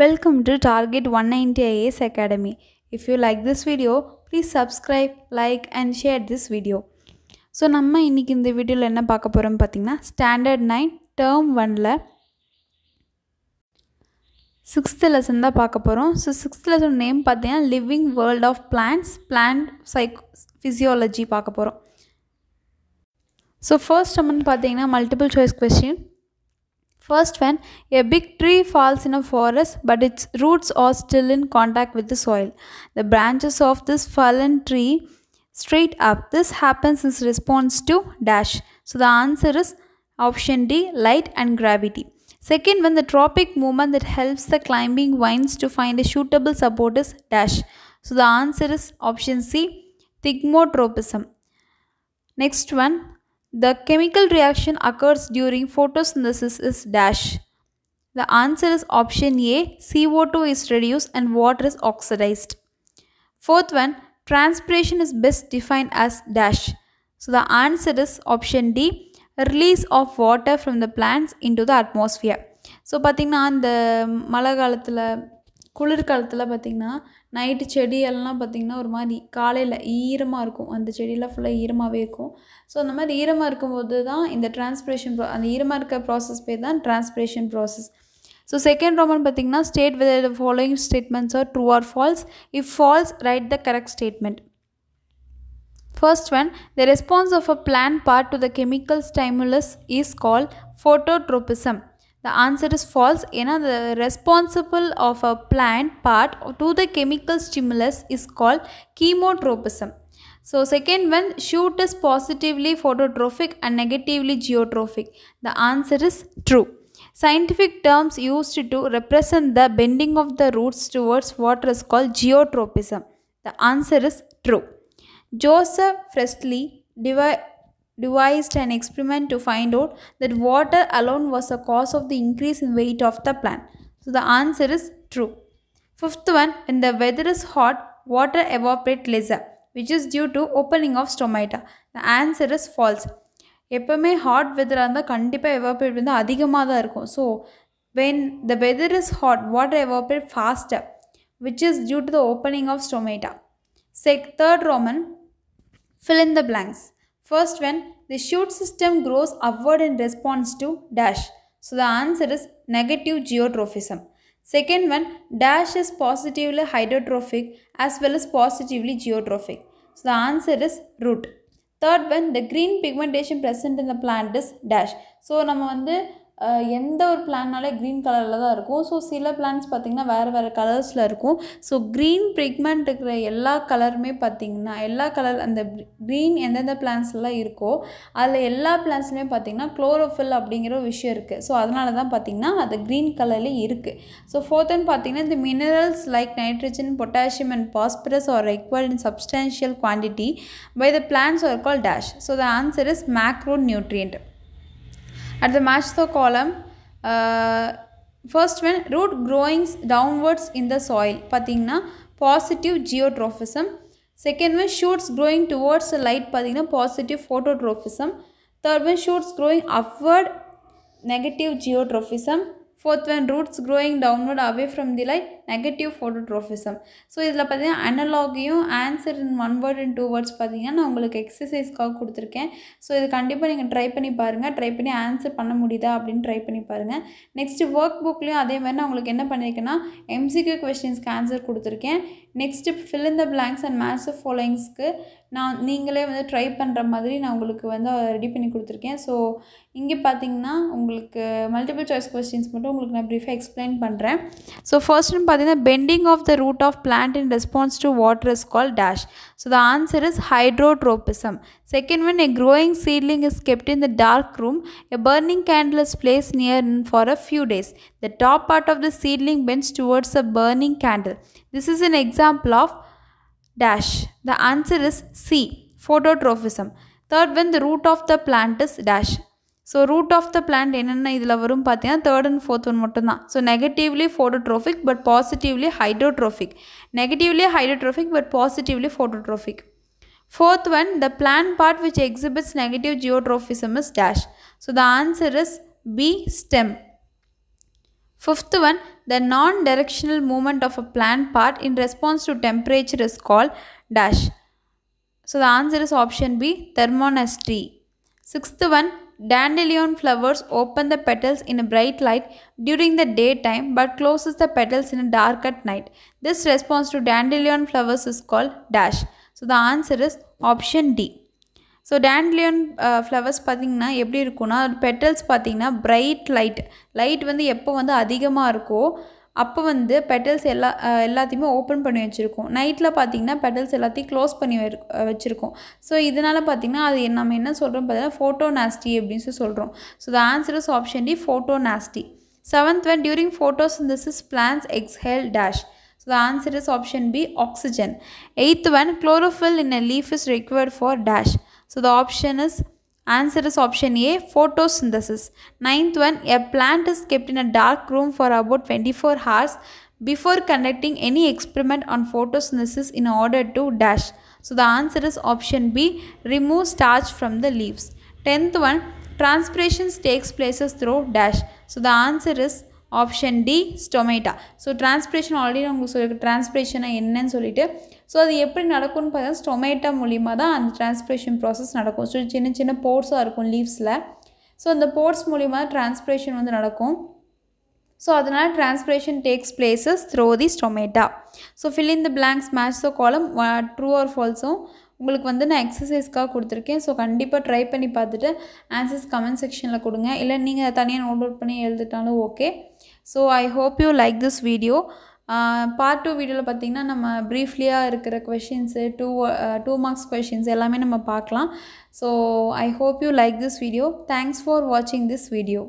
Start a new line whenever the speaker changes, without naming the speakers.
Welcome to target one Target 190IAS அகாடமி if you like this video please subscribe, like and share this video so நம்ம இன்றைக்கி இந்த வீடியோவில் என்ன பார்க்க போகிறோம் பார்த்திங்கன்னா ஸ்டாண்டர்ட் நைன் டேர்ம் ஒனில் சிக்ஸ்த்து லெசன் தான் பார்க்க போகிறோம் ஸோ சிக்ஸ்த் லெசன் நேம் பார்த்தீங்கன்னா living world of plants plant psycho physiology பார்க்க போகிறோம் ஸோ ஃபர்ஸ்ட் நம்மன்னு பார்த்தீங்கன்னா multiple choice question First one, a big tree falls in a forest but its roots are still in contact with the soil. The branches of this fallen tree straight up. This happens in response to dash. So the answer is option D, light and gravity. Second one, the tropic movement that helps the climbing vines to find a suitable support is dash. So the answer is option C, thigmotropism. Next one, the chemical reaction occurs during photosynthesis is dash. The answer is option A CO2 is reduced and water is oxidized. Fourth one transpiration is best defined as dash. So the answer is option D release of water from the plants into the atmosphere. So, பார்த்திங்கன்னா அந்த மழை காலத்தில் குளிர்காலத்தில் பார்த்திங்கன்னா night செடியெல்லாம் பார்த்திங்கன்னா ஒரு மாதிரி காலையில் ஈரமாக இருக்கும் அந்த செடியெல்லாம் ஃபுல்லாக ஈரமாகவே இருக்கும் ஸோ அந்த மாதிரி ஈரமாக இருக்கும்போது தான் இந்த டிரான்ஸ்பிரேஷன் அந்த ஈரமாக இருக்கிற ப்ராசஸ் பேர் தான் transpiration process so second Roman பார்த்திங்கன்னா state with following statements are true or false if false write the correct statement first one the response of a plant part to the chemical stimulus is call phototropism The answer is false. know the responsible of a plant part to the chemical stimulus is called chemotropism. So second one, shoot is positively phototrophic and negatively geotrophic. The answer is true. Scientific terms used to represent the bending of the roots towards water is called geotropism. The answer is true. Joseph Presley devi devised an experiment to find out that water alone was the cause of the increase in weight of the plant. So the answer is true. Fifth one, when the weather is hot, water evaporate lesser, which is due to opening of stomata. The answer is false. எப்போவுமே hot வெதராக இருந்தால் கண்டிப்பாக evaporate வந்து அதிகமாக தான் இருக்கும் so when the weather is hot water evaporate faster which is due to the opening of stomata check third Roman fill in the blanks First when the shoot system grows upward in response to dash. So the answer is negative geotrophism. Second one, dash is positively hydrotrophic as well as positively geotrophic. So the answer is root. Third one, the green pigmentation present in the plant is dash. So நம்ம வந்து எந்த ஒரு பிளான்னாலே green கலரில் தான் இருக்கும் so சில plans பார்த்திங்கன்னா வேறு வேறு கலர்ஸில் இருக்கும் ஸோ க்ரீன் பிரிக்மெண்ட் இருக்கிற எல்லா கலருமே பார்த்திங்கன்னா எல்லா கலர் அந்த க்ரீன் எந்தெந்த பிளான்ஸ்லாம் இருக்கோ அதில் எல்லா பிளான்ஸ்லையுமே பார்த்திங்கன்னா குளோரோஃபில் அப்படிங்கிற ஒரு விஷயம் இருக்குது ஸோ அதனால தான் பார்த்திங்கன்னா அது க்ரீன் கலர்லேயே இருக்குது ஸோ ஃபோர்த்துன்னு பார்த்திங்கன்னா இந்த minerals like nitrogen potassium and phosphorus are required in substantial quantity by the plants are call dash so the answer is macro nutrient At the match the column, uh, first one root growing downwards in the soil. Pathina positive geotrophism. Second one shoots growing towards the light. Pathina positive phototrophism. Third one shoots growing upward negative geotrophism. Fourth one roots growing downward away from the light negative phototrophism so இதில் பார்த்தீங்கன்னா அனலாகையும் answer in one word in two words பார்த்தீங்கன்னா நான் உங்களுக்கு எக்ஸசைஸ்க்காக கொடுத்துருக்கேன் so இது கண்டிப்பாக நீங்கள் ட்ரை பண்ணி பாருங்கள் ட்ரை பண்ணி ஆன்சர் பண்ண முடியுதா அப்படின்னு ட்ரை பண்ணி பாருங்கள் நெக்ஸ்ட்டு ஒர்க் புக்லேயும் அதே மாதிரி நான் உங்களுக்கு என்ன பண்ணியிருக்கேன்னா எம்சிக்யூ கொஸ்டின்ஸ்க்கு ஆன்சர் கொடுத்துருக்கேன் நெக்ஸ்ட்டு ஃபில் இந்த பிளாங்க்ஸ் அண்ட் மேட்ச் ஃபாலோயிங்ஸ்க்கு நான் நீங்களே வந்து ட்ரை பண்ணுற மாதிரி நான் உங்களுக்கு வந்து ரெடி பண்ணி கொடுத்துருக்கேன் ஸோ இங்கே பார்த்தீங்கன்னா உங்களுக்கு மல்டிபிள் சாய்ஸ் கொஸ்டின்ஸ் மட்டும் உங்களுக்கு நான் ப்ரீஃபாக எக்ஸ்பிளைன் பண்ணுறேன் ஸோ ஃபர்ஸ்ட்னு பார்த்தீங்கன்னா bending of the root of plant in response to water is call dash So the answer is hydrotropism. Second one, a growing seedling is kept in the dark room. A burning candle is placed near for a few days. The top part of the seedling bends towards the burning candle. This is an example of dash. The answer is C, phototrophism. Third one, the root of the plant is dash. So root of the plant என்னென்ன இதில் வரும் பார்த்தீங்கன்னா third and fourth one மட்டும்தான் so negatively phototrophic but positively hydrotrophic negatively hydrotrophic but positively phototrophic fourth one the plant part which exhibits negative geotrophism is dash so the answer is B stem Fifth one, the non-directional movement of a plant part in response to temperature is called dash. So the answer is option B, thermonestry. Sixth one, Dandelion flowers open the petals in a bright light during the daytime but closes the petals in a dark at night. This response to dandelion flowers is called dash. So the answer is option D. So dandelion uh, flowers பார்த்திங்கன்னா எப்படி இருக்குன்னா petals பார்த்திங்கன்னா bright light. Light வந்து எப்போ வந்து adhigama இருக்கோ அப்போ வந்து பெட்டல்ஸ் எல்லா எல்லாத்தையுமே ஓப்பன் பண்ணி வச்சுருக்கோம் நைட்டில் பார்த்திங்கன்னா பெட்டல்ஸ் எல்லாத்தையும் க்ளோஸ் பண்ணி வச்சுருக்கோம் ஸோ இதனால் பார்த்திங்கன்னா அது நம்ம என்ன சொல்கிறோம் பார்த்தீங்கன்னா ஃபோட்டோ நாஸ்டி அப்படின்னு சொல்லி சொல்கிறோம் so the answer is option D photo nasty seventh one during this plants hell dash so the answer is option B oxygen eighth one chlorophyll in a leaf is required for dash so the option is Answer is option A photosynthesis. Ninth one a plant is kept in a dark room for about 24 hours before conducting any experiment on photosynthesis in order to dash. So the answer is option B remove starch from the leaves. Tenth one transpiration takes places through dash. So the answer is option D stomata so transpiration already நான் உங்களுக்கு சொல்லியிருக்கேன் டிரான்ஸ்பிரேஷனை என்னன்னு சொல்லிட்டு so அது எப்படி நடக்கும்னு பார்த்தீங்கன்னா stomata மூலியமாக தான் அந்த டிரான்ஸ்பிரேஷன் ப்ராசஸ் நடக்கும் ஸோ சின்ன சின்ன போர்ட்ஸாக இருக்கும் லீவ்ஸில் ஸோ அந்த போர்ட்ஸ் மூலிமா டிரான்ஸ்பிரேஷன் வந்து நடக்கும் ஸோ அதனால் transpiration takes places through the stomata so fill in the blanks match the column true R ஃபால்ஸும் உங்களுக்கு வந்து நான் எக்ஸசைஸ்க்காக கொடுத்துருக்கேன் ஸோ கண்டிப்பாக ட்ரை பண்ணி பார்த்துட்டு ஆன்சர்ஸ் கமெண்ட் செக்ஷனில் கொடுங்க இல்லை நீங்கள் தனியாக நோட் அவுட் பண்ணி எழுதிட்டாலும் okay so I hope you like this video part two வீடியோவில் பார்த்தீங்கன்னா நம்ம ப்ரீஃப்லியாக இருக்கிற questions two two marks questions எல்லாமே நம்ம பார்க்கலாம் so I hope you like this video thanks for வாட்சிங் திஸ் வீடியோ